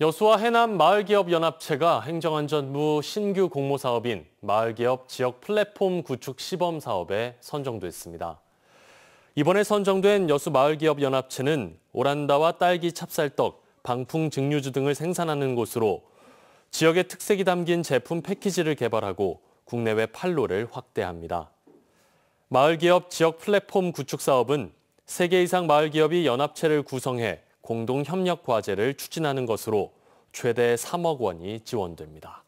여수와 해남 마을기업연합체가 행정안전부 신규 공모사업인 마을기업 지역 플랫폼 구축 시범 사업에 선정됐습니다. 이번에 선정된 여수 마을기업연합체는 오란다와 딸기 찹쌀떡, 방풍 증류주 등을 생산하는 곳으로 지역의 특색이 담긴 제품 패키지를 개발하고 국내외 판로를 확대합니다. 마을기업 지역 플랫폼 구축 사업은 3개 이상 마을기업이 연합체를 구성해 공동 협력 과제를 추진하는 것으로 최대 3억 원이 지원됩니다.